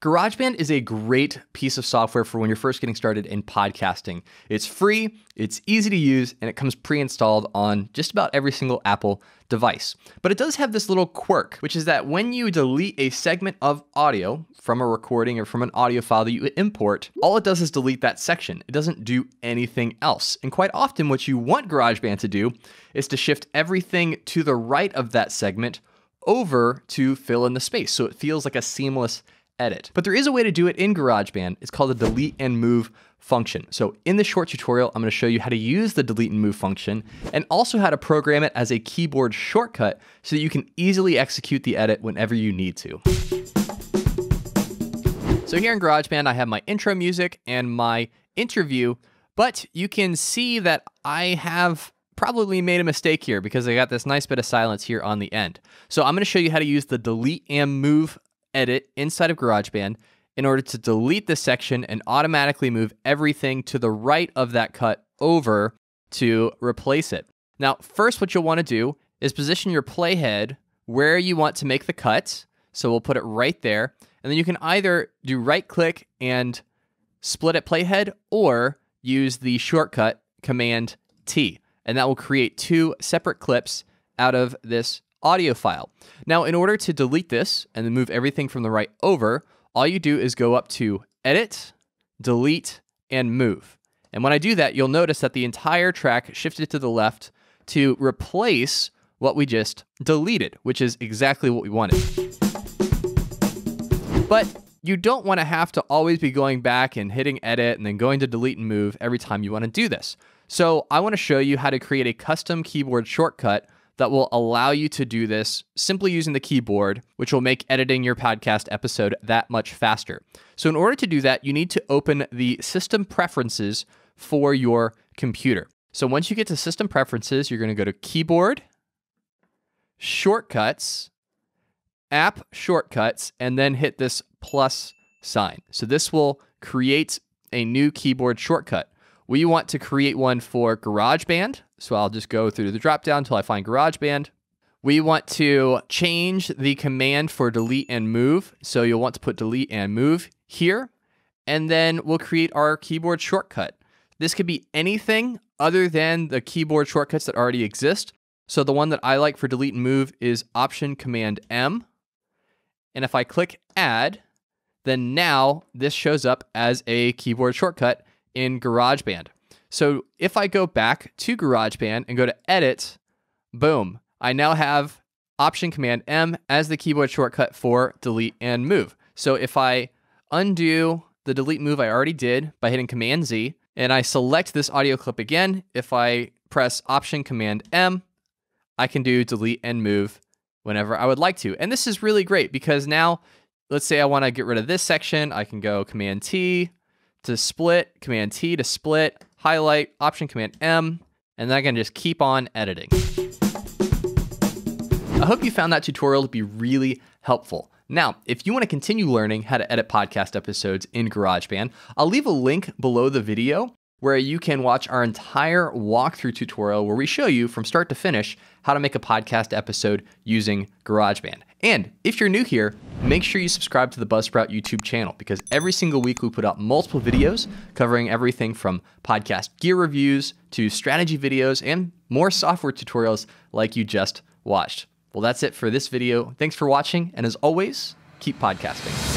GarageBand is a great piece of software for when you're first getting started in podcasting. It's free, it's easy to use, and it comes pre installed on just about every single Apple device. But it does have this little quirk, which is that when you delete a segment of audio from a recording or from an audio file that you import, all it does is delete that section. It doesn't do anything else. And quite often, what you want GarageBand to do is to shift everything to the right of that segment over to fill in the space. So it feels like a seamless edit. But there is a way to do it in GarageBand. It's called the delete and move function. So in this short tutorial, I'm gonna show you how to use the delete and move function and also how to program it as a keyboard shortcut so that you can easily execute the edit whenever you need to. So here in GarageBand, I have my intro music and my interview, but you can see that I have probably made a mistake here because I got this nice bit of silence here on the end. So I'm going to show you how to use the delete and move edit inside of GarageBand in order to delete this section and automatically move everything to the right of that cut over to replace it. Now, first, what you'll want to do is position your playhead where you want to make the cut. So we'll put it right there. And then you can either do right click and split at playhead or use the shortcut command T. And that will create two separate clips out of this audio file. Now, in order to delete this and then move everything from the right over, all you do is go up to Edit, Delete, and Move. And when I do that, you'll notice that the entire track shifted to the left to replace what we just deleted, which is exactly what we wanted. But you don't want to have to always be going back and hitting edit and then going to delete and move every time you want to do this. So I want to show you how to create a custom keyboard shortcut that will allow you to do this simply using the keyboard, which will make editing your podcast episode that much faster. So, in order to do that, you need to open the system preferences for your computer. So, once you get to system preferences, you're going to go to keyboard, shortcuts, app shortcuts, and then hit this plus sign. So, this will create a new keyboard shortcut. We want to create one for GarageBand. So I'll just go through the dropdown until I find GarageBand. We want to change the command for delete and move. So you'll want to put delete and move here. And then we'll create our keyboard shortcut. This could be anything other than the keyboard shortcuts that already exist. So the one that I like for delete and move is Option Command M. And if I click add, then now this shows up as a keyboard shortcut in GarageBand. So if I go back to GarageBand and go to Edit, boom, I now have Option Command M as the keyboard shortcut for delete and move. So if I undo the delete move I already did by hitting Command Z, and I select this audio clip again, if I press Option Command M, I can do delete and move whenever I would like to. And this is really great because now, let's say I want to get rid of this section, I can go Command T, to split, Command T to split, highlight, Option Command M, and then I can just keep on editing. I hope you found that tutorial to be really helpful. Now, if you want to continue learning how to edit podcast episodes in GarageBand, I'll leave a link below the video where you can watch our entire walkthrough tutorial where we show you from start to finish how to make a podcast episode using GarageBand. And if you're new here, make sure you subscribe to the Buzzsprout YouTube channel because every single week we put out multiple videos covering everything from podcast gear reviews to strategy videos and more software tutorials like you just watched. Well, that's it for this video. Thanks for watching. And as always, keep podcasting.